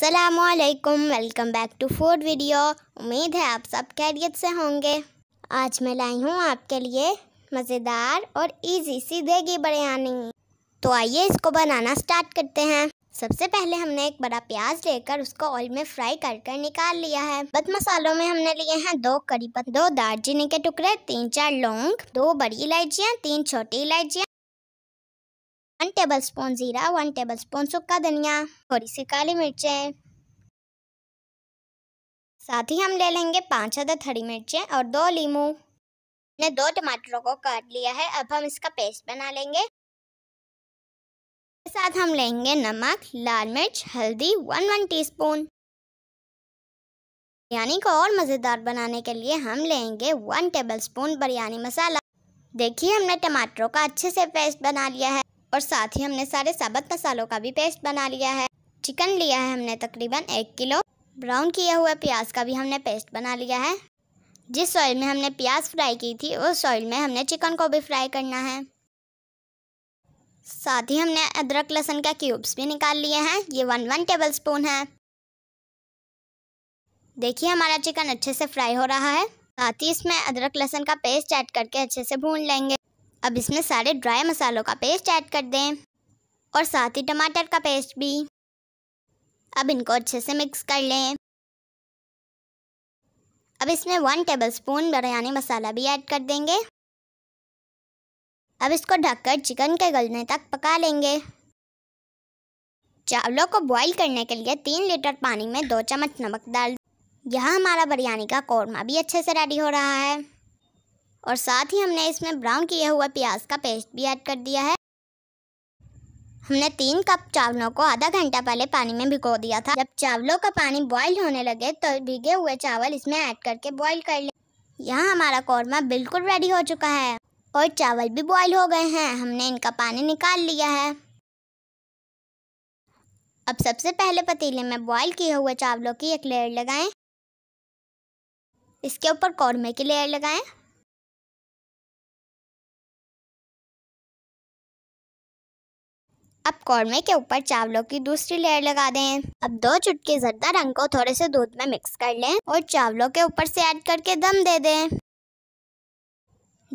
असलकम welcome back to food video उम्मीद है आप सब खैरियत से होंगे आज मैं लाई हूँ आपके लिए मज़ेदार और इजी सी देगी बिरयानी तो आइए इसको बनाना स्टार्ट करते हैं सबसे पहले हमने एक बड़ा प्याज लेकर उसको ऑयल में फ्राई कर कर निकाल लिया है बद मसालों में हमने लिए हैं दो करीबन दो दालचीनी के टुकड़े तीन चार लौंग दो बड़ी इलायचियाँ तीन छोटी इलायचियाँ वन टेबल स्पून ज़ीरा वन टेबल स्पून सूखा धनिया थोड़ी सी काली मिर्चें साथ ही हम ले लेंगे पाँच अदद हरी मिर्चें और दो लीमू ने दो टमाटरों को काट लिया है अब हम इसका पेस्ट बना लेंगे साथ हम लेंगे नमक लाल मिर्च हल्दी वन वन टीस्पून बिरयानी को और मज़ेदार बनाने के लिए हम लेंगे वन टेबलस्पून बिरयानी मसाला देखिए हमने टमाटरों का अच्छे से पेस्ट बना लिया है और साथ ही हमने सारे साबत मसालों का भी पेस्ट बना लिया है चिकन लिया है हमने तकरीबन एक किलो ब्राउन किया हुआ प्याज का भी हमने पेस्ट बना लिया है जिस ऑयल में हमने प्याज फ्राई की थी उस ऑयल में हमने चिकन को भी फ्राई करना है साथ ही हमने अदरक लहसुन का क्यूब्स भी निकाल लिए हैं ये वन वन टेबल स्पून है देखिए हमारा चिकन अच्छे से फ्राई हो रहा है साथ ही इसमें अदरक लहसुन का पेस्ट ऐड करके अच्छे से भून लेंगे अब इसमें सारे ड्राई मसालों का पेस्ट ऐड कर दें और साथ ही टमाटर का पेस्ट भी अब इनको अच्छे से मिक्स कर लें अब इसमें वन टेबल स्पून बिरयानी मसाला भी ऐड कर देंगे अब इसको ढककर चिकन के गलने तक पका लेंगे चावलों को बॉईल करने के लिए तीन लीटर पानी में दो चम्मच नमक डाल यहाँ हमारा बिरयानी का कौरमा भी अच्छे से रेडी हो रहा है और साथ ही हमने इसमें ब्राउन किया हुआ प्याज का पेस्ट भी ऐड कर दिया है हमने तीन कप चावलों को आधा घंटा पहले पानी में भिगो दिया था जब चावलों का पानी बॉईल होने लगे तो भिगे हुए चावल इसमें ऐड करके बॉईल कर ले यहाँ हमारा कौरमा बिल्कुल रेडी हो चुका है और चावल भी बॉईल हो गए हैं हमने इनका पानी निकाल लिया है अब सबसे पहले पतीले में बॉईल किए हुए चावलों की एक लेयर लगाएं इसके ऊपर कौरमे की लेयर लगाएं अब कौरमे के ऊपर चावलों की दूसरी लेयर लगा दें अब दो चुटके जरदा रंग को थोड़े से दूध में मिक्स कर लें और चावलों के ऊपर से ऐड करके दम दे दें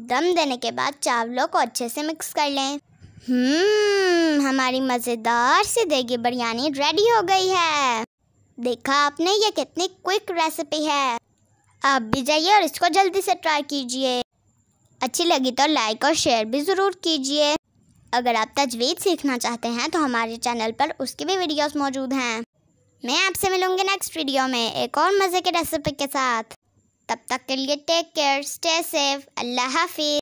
दम देने के बाद चावलों को अच्छे से मिक्स कर लें हम्म हमारी मज़ेदार सी देगी बिरयानी रेडी हो गई है देखा आपने ये कितनी क्विक रेसिपी है आप भी जाइए और इसको जल्दी से ट्राई कीजिए अच्छी लगी तो लाइक और शेयर भी ज़रूर कीजिए अगर आप तजवीज़ सीखना चाहते हैं तो हमारे चैनल पर उसकी भी वीडियोस मौजूद हैं मैं आपसे मिलूंगी नेक्स्ट वीडियो में एक और मज़े के रेसिपी के साथ तब तक के लिए टेक केयर स्टे सेफ अल्लाह हाफिज़